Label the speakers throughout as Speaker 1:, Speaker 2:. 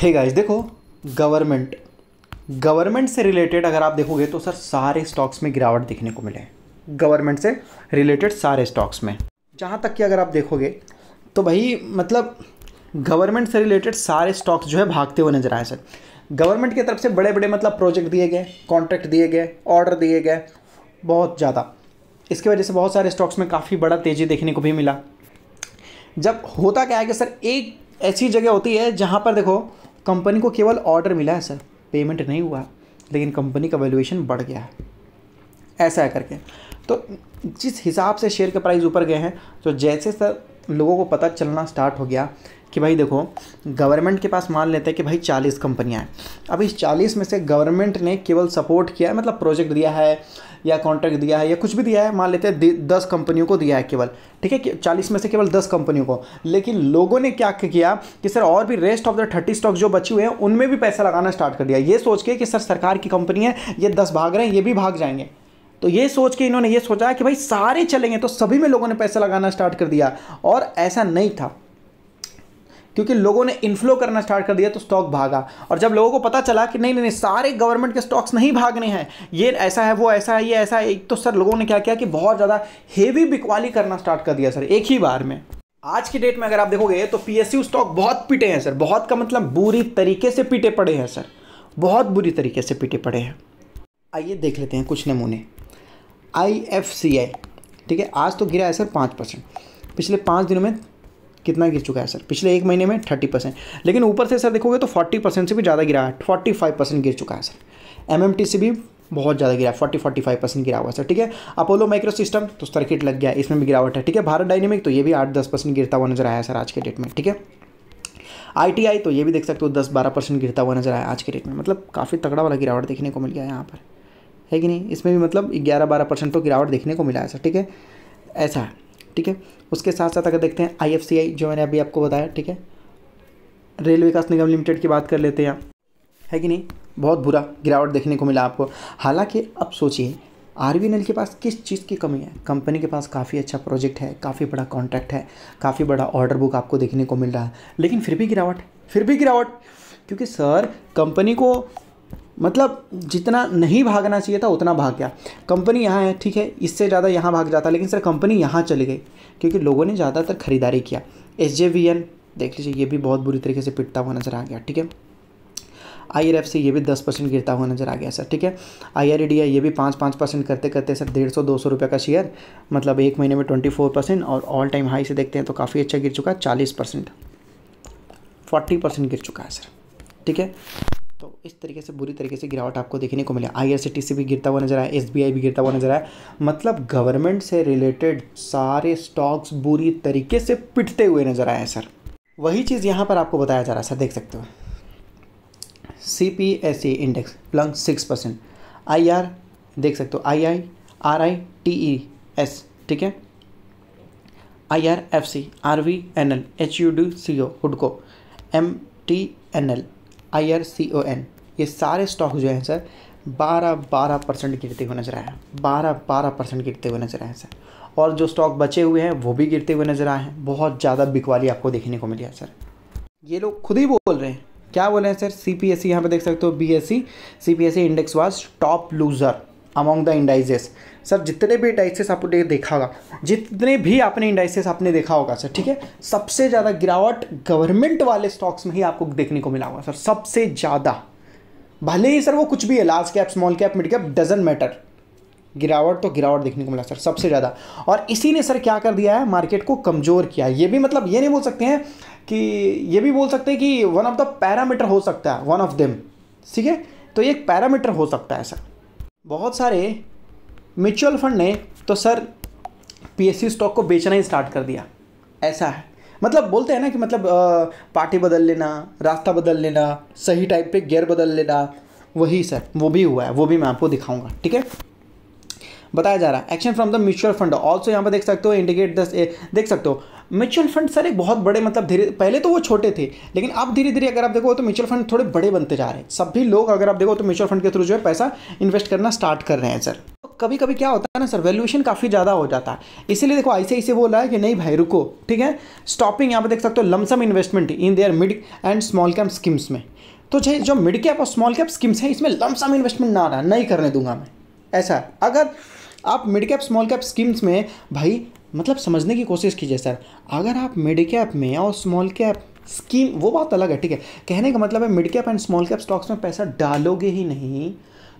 Speaker 1: हे guys देखो government government से related अगर आप देखोगे तो सर सारे स्टॉक्स में गिरावट देखने को मिले गवर्नमेंट से रिलेटेड सारे स्टॉक्स में जहाँ तक कि अगर आप देखोगे तो भाई मतलब गवर्नमेंट से रिलेटेड सारे स्टॉक्स जो है भागते हुए नजर आए सर गवर्नमेंट की तरफ से बड़े बड़े मतलब प्रोजेक्ट दिए गए कॉन्ट्रैक्ट दिए गए ऑर्डर दिए गए बहुत ज़्यादा इसकी वजह से बहुत सारे स्टॉक्स में काफ़ी बड़ा तेज़ी देखने को भी मिला जब होता क्या है कि सर एक ऐसी जगह होती है जहाँ पर देखो कंपनी को केवल ऑर्डर मिला है सर पेमेंट नहीं हुआ लेकिन कंपनी का वैल्यूएशन बढ़ गया है ऐसा है करके तो जिस हिसाब से शेयर के प्राइस ऊपर गए हैं तो जैसे सर लोगों को पता चलना स्टार्ट हो गया कि भाई देखो गवर्नमेंट के पास मान लेते हैं कि भाई चालीस कंपनियाँ हैं अब इस चालीस में से गवर्नमेंट ने केवल सपोर्ट किया है मतलब प्रोजेक्ट दिया है या कॉन्ट्रैक्ट दिया है या कुछ भी दिया है मान लेते हैं दस कंपनियों को दिया है केवल ठीक है चालीस में से केवल दस कंपनियों को लेकिन लोगों ने क्या किया कि सर और भी rest of the thirty stock जो बचे हुए हैं उनमें भी पैसा लगाना स्टार्ट कर दिया ये सोच के कि सर सरकार की कंपनी है ये दस भाग रहे हैं ये भी भाग जाएंगे तो ये सोच के इन्होंने ये सोचा कि भाई सारे चलेंगे तो सभी में लोगों ने पैसा लगाना स्टार्ट कर दिया और ऐसा नहीं था क्योंकि लोगों ने इन्फ्लो करना स्टार्ट कर दिया तो स्टॉक भागा और जब लोगों को पता चला कि नहीं नहीं सारे गवर्नमेंट के स्टॉक्स नहीं भागने हैं ये ऐसा है वो ऐसा है ये ऐसा है एक तो सर लोगों ने क्या किया कि बहुत ज़्यादा हेवी बिकवाली करना स्टार्ट कर दिया सर एक ही बार में आज की डेट में अगर आप देखोगे तो पी स्टॉक बहुत पिटे हैं सर बहुत का मतलब बुरी तरीके से पीटे पड़े हैं सर बहुत बुरी तरीके से पीटे पड़े हैं आइए देख लेते हैं कुछ नमूने आई ठीक है आज तो गिरा है सर पाँच परसेंट पिछले पाँच दिनों में कितना गिर चुका है सर पिछले एक महीने में थर्टी परसेंट लेकिन ऊपर से सर देखोगे तो फोर्टी परसेंट से भी ज़्यादा गिरा है फोर्टी फाइव परसेंट गिर चुका है सर एम एम टी से भी बहुत ज़्यादा गिरा फोर्टी फोर्टी फाइव परसेंट गिरा हुआ सर ठीक है अपोलो माइक्रो सिस्टम तो सर्किट लग गया इसमें भी गिरावट है ठीक है भारत डायनेमिक तो ये भी आठ दस परसेंट गिरता हुआ नजर आया सर आज के डेट में ठीक है आईटीआई तो ये भी देख सकते हो दस बारह परसेंट गिरता हुआ नजर आया आज के डेट में मतलब काफ़ी तगड़ा वाला गिरावट देखने को मिल गया यहाँ पर है कि नहीं इसमें भी मतलब ग्यारह बारह परसेंट तो गिरावट देखने को मिला है सर ठीक है ऐसा है ठीक है उसके साथ साथ अगर देखते हैं आई जो मैंने अभी आपको बताया ठीक है रेल विकास निगम लिमिटेड की बात कर लेते हैं है कि नहीं बहुत बुरा गिरावट देखने को मिला आपको हालांकि अब सोचिए आर के पास किस चीज़ की कमी है कंपनी के पास काफ़ी अच्छा प्रोजेक्ट है काफ़ी बड़ा कॉन्ट्रैक्ट है काफ़ी बड़ा ऑर्डर बुक आपको देखने को मिल रहा है लेकिन फिर भी गिरावट फिर भी गिरावट क्योंकि सर कंपनी को मतलब जितना नहीं भागना चाहिए था उतना भाग गया कंपनी यहाँ है ठीक है इससे ज़्यादा यहाँ भाग जाता लेकिन सर कंपनी यहाँ चली गई क्योंकि लोगों ने ज़्यादातर खरीदारी किया एस देख लीजिए ये भी बहुत बुरी तरीके से पिटता हुआ नज़र आ गया ठीक है आई आर से ये भी दस परसेंट गिरता हुआ नजर आ गया सर ठीक है आई आर ये भी पाँच पाँच परसेंट करते करते सर डेढ़ सौ दो सौ रुपये का शेयर मतलब एक महीने में ट्वेंटी फोर परसेंट और ऑल टाइम हाई से देखते हैं तो काफ़ी अच्छा गिर चुका है चालीस परसेंट फोर्टी परसेंट गिर चुका है सर ठीक है इस तरीके से बुरी तरीके से गिरावट आपको देखने को मिले आई भी गिरता हुआ नजर आया एस भी गिरता हुआ नजर आया मतलब गवर्नमेंट से रिलेटेड सारे स्टॉक्स बुरी तरीके से पिटते हुए नजर आए सर वही चीज़ यहाँ पर आपको बताया जा रहा है सर देख सकते हो C P S E index plunge six percent I R देख सकते हो I I R I T E S ठीक है I R F C R V N L H U D C O हुडको M T N L I R C O N ये सारे stock जो हैं सर बारह बारह percent गिरते हुए नजर आए बारह बारह परसेंट गिरते हुए नजर आए सर और जो स्टॉक बचे हुए हैं वो भी गिरते हुए नजर आए हैं बहुत ज़्यादा बिकवाली आपको देखने को मिली है सर ये लोग खुद ही बोल रहे हैं क्या बोले हैं sir C P S C यहाँ पर देख सकते हो B S C C P S C index was top loser among the indices sir जितने भी इंडाइसेस आपने देखा होगा जितने भी आपने इंडाइसेस आपने देखा होगा सर ठीक है सबसे ज़्यादा गिरावट गवर्नमेंट वाले स्टॉक्स में ही आपको देखने को मिला होगा सर सबसे ज़्यादा भले ही सर वो कुछ भी है large cap small cap mid cap doesn't matter गिरावट तो गिरावट देखने को मिला सर सबसे ज़्यादा और इसी ने सर क्या कर दिया है मार्केट को कमज़ोर किया है ये भी मतलब ये नहीं बोल सकते हैं कि ये भी बोल सकते हैं कि वन ऑफ द पैरामीटर हो सकता है वन ऑफ देम ठीक है तो ये एक पैरामीटर हो सकता है सर बहुत सारे म्यूचुअल फंड ने तो सर पी स्टॉक को बेचना ही स्टार्ट कर दिया ऐसा है मतलब बोलते हैं ना कि मतलब पार्टी बदल लेना रास्ता बदल लेना सही टाइप पे गियर बदल लेना वही सर वो भी हुआ है वो भी मैं आपको दिखाऊंगा ठीक है बताया जा रहा है action from the mutual fund also यहाँ पर देख सकते हो इंडिकेट दस ए देख सकते हो म्यूचुअल फंड सर एक बहुत बड़े मतलब धीरे पहले तो वो छोटे थे लेकिन अब धीरे धीरे अगर आप देखो तो म्यूचुअल फंड थोड़े बड़े बनते जा रहे हैं सभी लोग अगर आप देखो तो म्यूचुअल फंड के थ्रू जो है पैसा इन्वेस्ट करना स्टार्ट कर रहे हैं सर कभी कभी क्या होता है ना सर वैल्यूएशन काफ़ी ज़्यादा हो जाता है इसीलिए देखो ऐसे ऐसे बोल रहा है कि नहीं भाई रुको ठीक है स्टॉपिंग यहाँ पर देख सकते हो lumpsum investment in their mid and small cap schemes में तो चाहे जो मिड कैप और स्मॉल कैप स्कीम्स हैं इसमें लमसम इन्वेस्टमेंट ना रहा नहीं करने दूंगा मैं ऐसा अगर आप mid cap small cap schemes में भाई मतलब समझने की कोशिश कीजिए सर अगर आप मिड कैप में और स्मॉल कैप स्कीम वो बात अलग है ठीक है कहने का मतलब है mid cap and small cap stocks में पैसा डालोगे ही नहीं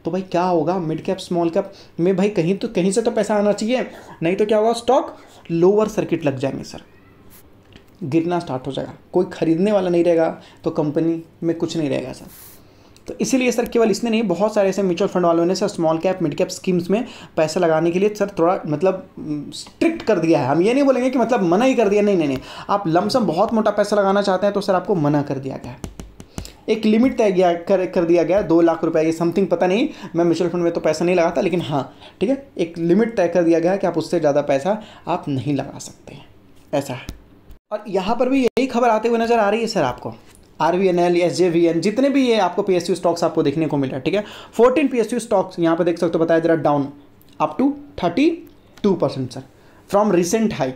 Speaker 1: तो भाई क्या होगा मिड कैप स्मॉल कैप में भाई कहीं तो कहीं से तो पैसा आना चाहिए नहीं तो क्या होगा स्टॉक लोअर सर्किट लग जाएंगे सर गिरना स्टार्ट हो जाएगा कोई खरीदने वाला नहीं रहेगा तो कंपनी में कुछ नहीं रहेगा सर तो इसीलिए सर केवल इसने नहीं बहुत सारे ऐसे म्यूचुअल फंड वालों ने sir small cap mid cap schemes में पैसा लगाने के लिए सर थोड़ा मतलब स्ट्रिक्ट कर दिया है हम ये नहीं बोलेंगे कि मतलब मना ही कर दिया नहीं नहीं नहीं आप लमसम बहुत मोटा पैसा लगाना चाहते हैं तो सर आपको मना कर दिया गया है एक लिमिट तय किया कर कर दिया गया दो लाख रुपए ये समथिंग पता नहीं मैं म्यूचुअल फंड में तो पैसा नहीं लगाता लेकिन हाँ ठीक है एक लिमिट तय कर दिया गया कि आप उससे ज़्यादा पैसा आप नहीं लगा सकते ऐसा है और यहाँ पर भी यही खबर आते हुए नज़र आ रही है सर आपको R V N L S J V N जितने भी ये आपको पी एस यू स्टॉक्स आपको देखने को मिला ठीक है fourteen P S U stocks यहाँ पर देख सकते हो बताया जरा down up to thirty two percent sir from recent high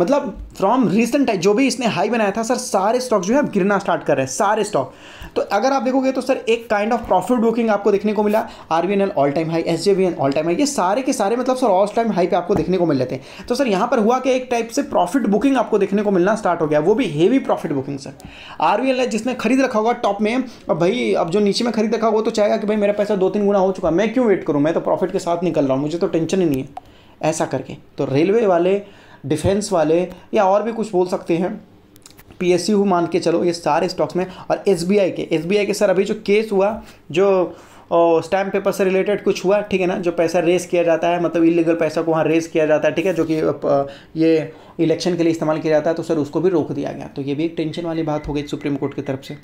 Speaker 1: मतलब फ्रॉम रिसेंट हाई जो भी इसने हाई बनाया था सर सारे स्टॉक जो है अब गिरना स्टार्ट कर रहे हैं सारे स्टॉक तो अगर आप देखोगे तो सर एक काइंड ऑफ प्रॉफिट बुकिंग आपको देखने को मिला R all time high S all time high ये सारे के सारे मतलब सर ऑल टाइम हाई पे आपको देखने को मिल जाते हैं तो सर यहाँ पर हुआ कि एक टाइप से प्रॉफिट बुकिंग आपको देखने को मिलना स्टार्ट हो गया वो भी heavy profit booking sir R है जिसने खरीद रखा होगा टॉप में और भाई अब जो नीचे में खरीद रखा होगा तो चाहेगा कि भाई मेरा पैसा दो तीन गुना हो चुका मैं क्यों वेट करूँ मैं तो प्रॉफिट के साथ निकल रहा हूँ मुझे तो टेंशन ही नहीं है ऐसा करके तो रेलवे वाले डिफेंस वाले या और भी कुछ बोल सकते हैं पी यू मान के चलो ये सारे स्टॉक्स में और एस के एस के सर अभी जो केस हुआ जो और स्टैम्प पेपर से रिलेटेड कुछ हुआ ठीक है ना जो पैसा रेस किया जाता है मतलब इलीगल पैसा को वहाँ रेस किया जाता है ठीक है जो कि ये इलेक्शन के लिए इस्तेमाल किया जाता है तो सर उसको भी रोक दिया गया तो ये भी एक टेंशन वाली बात हो गई सुप्रीम कोर्ट की तरफ से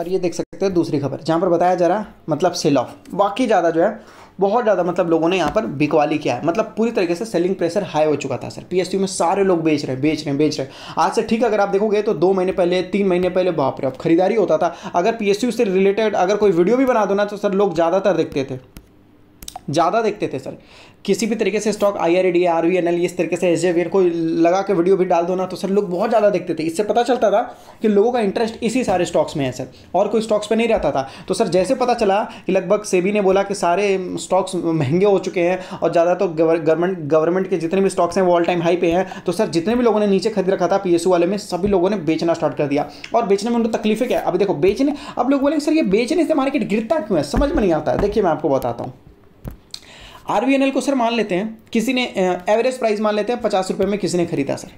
Speaker 1: और ये देख सकते हैं दूसरी खबर जहाँ पर बताया जा रहा मतलब सेल ऑफ बाकी ज़्यादा जो है बहुत ज़्यादा मतलब लोगों ने यहाँ पर बिकवाली किया है मतलब पूरी तरीके से सेलिंग प्रेशर हाई हो चुका था सर पी में सारे लोग बेच रहे बेच रहे बेच रहे आज से ठीक अगर आप देखोगे तो दो महीने पहले तीन महीने पहले बाप रे अब खरीदारी होता था अगर पी से रिलेटेड अगर कोई वीडियो भी बना दो ना तो सर लोग ज़्यादातर देखते थे ज़्यादा देखते थे सर किसी भी तरीके से stock I R D R V N L इस तरीके से एस जे वी कोई लगा के वीडियो भी डाल दो ना तो सर लोग बहुत ज़्यादा देखते थे इससे पता चलता था कि लोगों का इंटरेस्ट इसी सारे स्टॉक्स में है सर और कोई स्टॉक्स पर नहीं रहता था तो सर जैसे पता चला कि लगभग सेबी ने बोला कि सारे स्टॉक्स महंगे हो चुके हैं और ज़्यादा तो गवर्नमेंट गवर्नमेंट के जितने भी स्टॉक्स हैं वो ऑल टाइम हाई पे हैं तो सर जितने भी लोगों ने नीचे खरीद रखा था पी वाले में सभी लोगों ने बेचना स्टार्ट कर दिया और बेचने में उनको तकलीफें क्या अभी देखो बेचने अब लोग बोलेंगे सर ये बेचने से मार्केट गिरता क्यों है समझ में नहीं आता देखिए मैं आपको बताता हूँ आर को सर मान लेते हैं किसी ने एवरेज प्राइस मान लेते हैं पचास रुपये में किसी ने खरीदा सर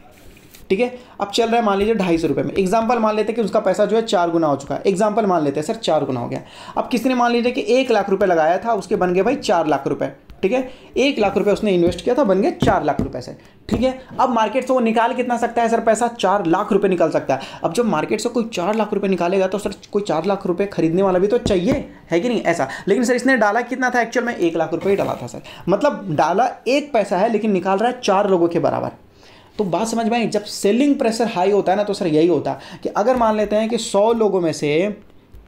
Speaker 1: ठीक है अब चल रहा है मान लीजिए ढाई सौ रुपये में एग्जाम्पल मान लेते हैं कि उसका पैसा जो है चार गुना हो चुका है एग्जाम्पल मान लेते हैं सर चार गुना हो गया अब किसी ने मान लीजिए कि एक लाख रुपये लगाया था उसके बन गए भाई चार लाख रुपये ठीक है एक लाख रुपए उसने इन्वेस्ट किया था बन गया चार लाख रुपए से ठीक है अब मार्केट से वो निकाल कितना सकता है सर पैसा चार लाख रुपए निकाल सकता है अब जब मार्केट से कोई चार लाख रुपए निकालेगा तो सर कोई चार लाख रुपए खरीदने वाला भी तो चाहिए है कि नहीं ऐसा लेकिन सर इसने डाला कितना था एक्चुअल में एक लाख रुपये ही डाला था सर मतलब डाला एक पैसा है लेकिन निकाल रहा है चार लोगों के बराबर तो बात समझ में आई जब सेलिंग प्रेशर हाई होता है ना तो सर यही होता है कि अगर मान लेते हैं कि सौ लोगों में से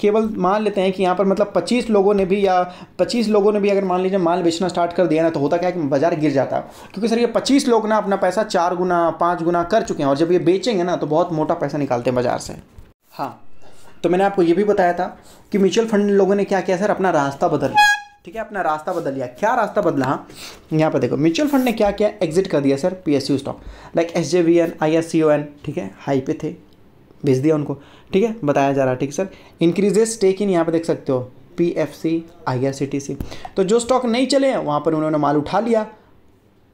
Speaker 1: केवल मान लेते हैं कि यहाँ पर मतलब पच्चीस लोगों ने भी या पच्चीस लोगों ने भी अगर मान लीजिए माल बेचना स्टार्ट कर दिया ना तो होता क्या है कि बाजार गिर जाता क्योंकि सर ये पच्चीस लोग ना अपना पैसा चार गुना पाँच गुना कर चुके हैं और जब ये बेचेंगे ना तो बहुत मोटा पैसा निकालते हैं बाजार से हाँ तो मैंने आपको ये भी बताया था कि म्यूचुअल फंड लोगों ने क्या किया सर अपना रास्ता बदल ठीक है अपना रास्ता बदल लिया क्या रास्ता बदला हाँ यहाँ पर देखो म्यूचुअल फंड ने क्या किया एग्जिट कर दिया sir P S U stock like S J V N I S C O N ठीक है हाई पे थे भेज दिया उनको ठीक है बताया जा रहा है ठीक सर इंक्रीजेस स्टेक इन यहाँ पर देख सकते हो P F C I R C T C तो जो स्टॉक नहीं चले हैं वहाँ पर उन्होंने माल उठा लिया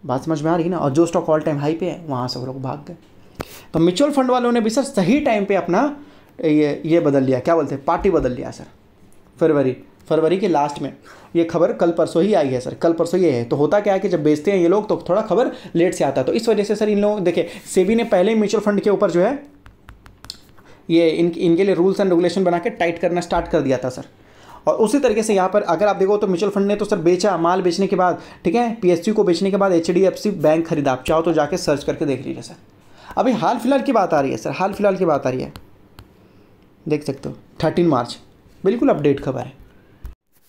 Speaker 1: बात समझ में आ रही है ना और जो स्टॉक ऑल टाइम हाई पे है वहाँ से वो लोग भाग गए तो म्यूचुअल फंड वालों ने भी सर सही टाइम पे अपना ये ये बदल लिया क्या बोलते हैं पार्टी बदल लिया सर फरवरी फरवरी के लास्ट में ये खबर कल परसों ही आई है सर कल परसों ये है तो होता क्या है कि जब बेचते हैं ये लोग तो थोड़ा खबर लेट से आता है तो इस वजह से सर इन लोग देखिए सेबी ने पहले म्यूचुअल फंड के ऊपर जो है ये इन इनके लिए रूल्स एंड रेगुलेशन बना के टाइट करना स्टार्ट कर दिया था सर और उसी तरीके से यहाँ पर अगर आप देखो तो म्यूचुअल फंड ने तो सर बेचा माल बेचने के बाद ठीक है पीएसयू को बेचने के बाद एच बैंक खरीदा आप चाहो तो जाके सर्च करके देख लीजिए सर अभी हाल फिलहाल की बात आ रही है सर हाल फिलहाल की बात आ रही है देख सकते हो थर्टीन मार्च बिल्कुल अपडेट खबर है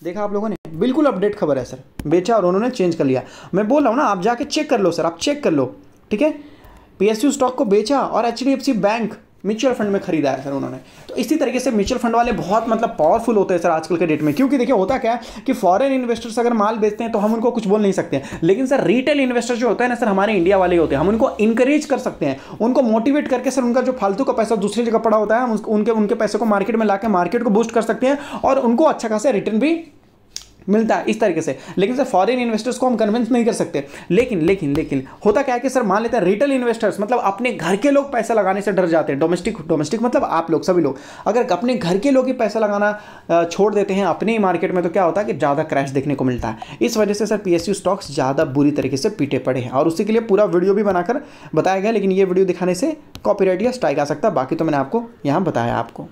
Speaker 1: देखा आप लोगों ने बिल्कुल अपडेट खबर है सर बेचा और उन्होंने चेंज कर लिया मैं बोल रहा हूँ ना आप जाके चेक कर लो सर आप चेक कर लो ठीक है पी स्टॉक को बेचा और एच बैंक म्यूचुअल फंड में खरीदा है सर उन्होंने तो इसी तरीके से म्यूचुअल फंड वाले बहुत मतलब पावरफुल होते हैं सर आजकल के डेट में क्योंकि देखिए होता क्या है कि फॉरेन इन्वेस्टर्स अगर माल बेचते हैं तो हम उनको कुछ बोल नहीं सकते हैं लेकिन सर रिटेल इन्वेस्टर जो होता है ना सर हमारे इंडिया वाले होते हैं हम उनको इंकरेज कर सकते हैं उनको मोटिवेट करके सर उनका जो फालतू का पैसा दूसरी जगह पड़ा होता है हम उनके उनके पैसे को मार्केट में ला मार्केट को बूस्ट कर सकते हैं और उनको अच्छा खासा रिटर्न भी मिलता है इस तरीके से लेकिन सर फॉरेन इन्वेस्टर्स को हम कन्विंस नहीं कर सकते लेकिन लेकिन लेकिन होता क्या है कि सर मान लेते हैं रिटेल इन्वेस्टर्स मतलब अपने घर के लोग पैसा लगाने से डर जाते हैं डोमेस्टिक डोमेस्टिक मतलब आप लोग सभी लोग अगर अपने घर के लोग ही पैसा लगाना छोड़ देते हैं अपने ही मार्केट में तो क्या होता है कि ज़्यादा क्रैश देखने को मिलता है इस वजह से सर पी स्टॉक्स ज़्यादा बुरी तरीके से पीटे पड़े हैं और उसी के लिए पूरा वीडियो भी बनाकर बताया गया लेकिन ये वीडियो दिखाने से कॉपीराइट या स्ट्राइक आ सकता है बाकी तो मैंने आपको यहाँ बताया आपको